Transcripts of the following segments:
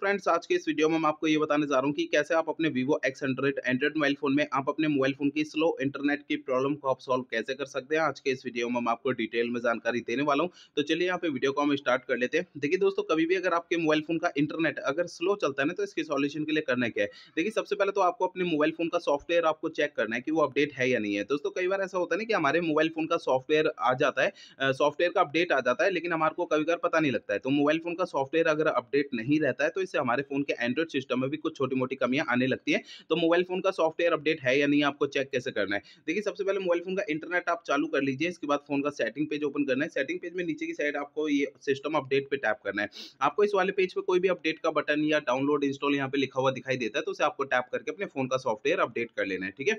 friends आज के इस वीडियो में मैं आपको ये बताने जा रहा हूँ कि कैसे आप अपने Vivo X hundred Android mobile phone में आप अपने मोबाइल फोन की स्लो इंटरनेट की प्रॉब्लम को आप सॉल्व कैसे कर सकते हैं आज के इस वीडियो में मैं आपको डिटेल में जानकारी देने वाला हूँ तो चलिए यहाँ पे वीडियो को हम स्टार्ट कर लेते हैं देखिए दोस्तों कभी भी अगर आपके मोबाइल फोन का इंटरनेट अगर स्लो चलता है ना तो इसके सोल्यूशन के लिए करना क्या है देखिए सबसे पहले तो आपको अपने मोबाइल फोन का सॉफ्टवेयर आपको चेक करना है कि वो अपडेट है या नहीं है दोस्तों कई बार ऐसा होता है ना कि हमारे मोबाइल फोन का सॉफ्टवेयर आ जाता है सॉफ्टवेयर का अपडेट आ जाता है लेकिन हमारे को कभी कभार पता नहीं लगता है तो मोबाइल फोन का सॉफ्टवेयर अगर अपडेट नहीं रहता है तो से हमारे फोन के एंड्रॉइड सिस्टम में भी कुछ छोटी मोटी कमियां आने लगती है तो मोबाइल फोन का सॉफ्टवेयर अपडेट है या नहीं आपको चेक कैसे करना है देखिए सबसे पहले मोबाइल फोन का इंटरनेट आप चालू कर लीजिए इसके बाद फोन का सेटिंग पेज ओपन करना है सेटिंग पेज में नीचे की साइड आपको ये सिस्टम अपडेट पे टैप करना है आपको इस वाले पेज पे कोई भी अपडेट का बटन या डाउनलोड इंस्टॉल यहाँ पे लिखा हुआ दिखाई देता है तो उसे आपको टैप करके अपने फोन का सॉफ्टवेयर अपडेट कर लेना है ठीक है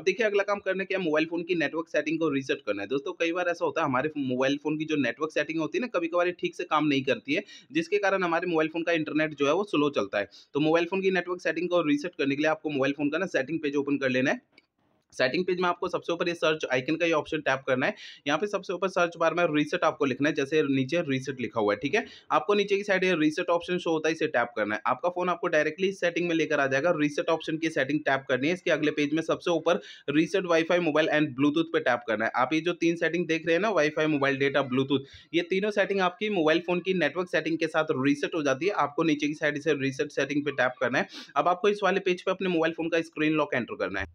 अब देखिए अगला काम करने के मोबाइल फोन की नेटवर्क सेटिंग को रीसेट करना है दोस्तों कई बार ऐसा होता है हमारे मोबाइल फोन की जो नेटवर्क सेटिंग होती है ना कभी कभार ठीक से काम नहीं करती है जिसके कारण हमारे मोबाइल फोन का इंटरनेट जो है है वो स्लो चलता है तो मोबाइल फोन की नेटवर्क सेटिंग को रीसेट करने के लिए आपको मोबाइल फोन का ना सेटिंग पेज ओपन कर लेना है सेटिंग पेज में आपको सबसे ऊपर ये सर्च आइकन का ये ऑप्शन टैप करना है यहाँ पे सबसे ऊपर सर्च बार में रीसेट आपको लिखना है जैसे नीचे रीसेट लिखा हुआ है ठीक है आपको नीचे की साइड ये रीसेट ऑप्शन शो होता है इसे टैप करना है आपका फोन आपको डायरेक्टली इस सेटिंग में लेकर आ जाएगा रीसेट ऑप्शन की सेटिंग टैप करनी है इसके अगले पेज में सबसे ऊपर reset WiFi mobile and Bluetooth पे टैप करना है आप ये जो तीन सेटिंग देख रहे हैं ना वाईफाई मोबाइल डेटा ब्लूटूथ ये तीनों सेटिंग आपकी मोबाइल फोन की नेटवर्क सेटिंग के साथ रीसेट हो जाती है आपको नीचे की साइड इसे रीसेट सेटिंग पे टैप करना है अब आपको इस वाले पेज पर अपने मोबाइल फोन का स्क्रीन लॉक एंटर करना है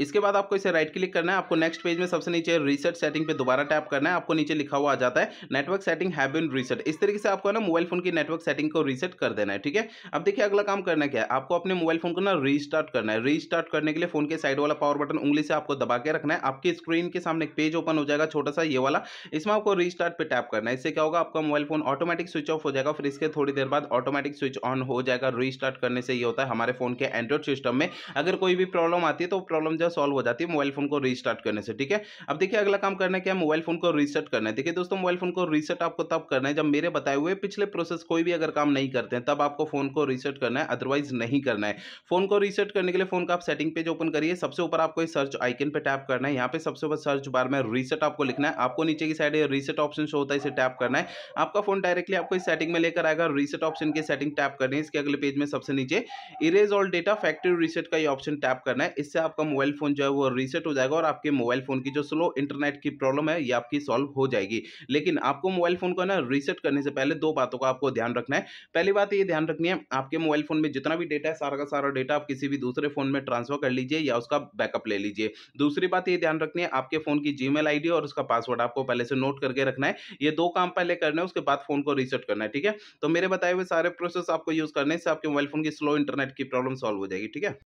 इसके बाद आपको इसे राइट क्लिक करना है आपको नेक्स्ट पेज में सबसे नीचे रीसेट सेटिंग पे दोबारा टैप करना है आपको नीचे लिखा हुआ आ जाता है network setting have been reset इस तरीके से आपको है ना मोबाइल फोन की नेटवर्क सेटिंग को रीसेट कर देना है ठीक है अब देखिए अगला काम करना क्या है आपको अपने मोबाइल फोन को ना रीस्टार्ट करना है रीस्टार्ट करने के लिए फोन के साइड वाला पावर बटन उंगली से आपको दबा के रखना है आपकी स्क्रीन के सामने एक पेज ओपन हो जाएगा छोटा सा ये वाला इसमें आपको रीस्टार्ट पर टैप करना है इससे क्या होगा आपका mobile phone automatic switch off हो जाएगा फिर इसके थोड़ी देर बाद ऑटोमेटिक स्विच ऑन हो जाएगा रीस्टार्ट करने से ये होता है हमारे फोन के एंड्रॉइड सिस्टम में अगर कोई भी प्रॉब्लम आती है तो प्रॉब्लम जो सॉल्व हो जाती है मोबाइल फोन को रीस्टार्ट करने से ठीक है अब देखिए अगला काम करना क्या है मोबाइल फोन को रीसेट करना है देखिए दोस्तों मोबाइल फोन को रीसेट आपको तब करना है जब मेरे बताए हुए पिछले प्रोसेस कोई भी अगर काम नहीं करते हैं तब आपको फोन को रीसेट करना है अदरवाइज नहीं करना है फोन को रीसेट करने के लिए फोन का आप सेटिंग पेज ओपन करिए सबसे ऊपर आपको सर्च आइकन पर टैप करना है यहाँ पे सबसे ऊपर सर्च बार में रीसेट आपको लिखना है आपको नीचे की साइड रीसेट ऑप्शन शो होता है इसे टैप करना है आपका फोन डायरेक्टली आपको इस सेटिंग में लेकर आएगा रीसेट ऑप्शन की सेटिंग टैप करनी है इसके अगले पेज में सबसे नीचे erase all data factory reset का ये ऑप्शन टैप करना है इससे आपका मोबाइल मोबाइल फ़ोन जो है वो रीसेट हो जाएगा और आपके मोबाइल फ़ोन की जो स्लो इंटरनेट की प्रॉब्लम है ये आपकी सॉल्व हो जाएगी लेकिन आपको मोबाइल फ़ोन को ना रीसेट करने से पहले दो बातों का आपको ध्यान रखना है पहली बात ये ध्यान रखनी है आपके मोबाइल फ़ोन में जितना भी डेटा है सारा का सारा डेटा आप किसी भी दूसरे फ़ोन में ट्रांसफ़र कर लीजिए या उसका बैकअप ले लीजिए दूसरी बात ये ध्यान रखनी है आपके फ़ोन की जी मेल और उसका पासवर्ड आपको पहले से नोट करके रखना है ये दो काम पहले करना है उसके बाद फ़ोन को रीसेट करना है ठीक है तो मेरे बताए हुए सारे प्रोसेस आपको यूज़ करने से आपके मोबाइल फ़ोन की स्लो इंटरनेट की प्रॉब्लम सॉल्व हो जाएगी ठीक है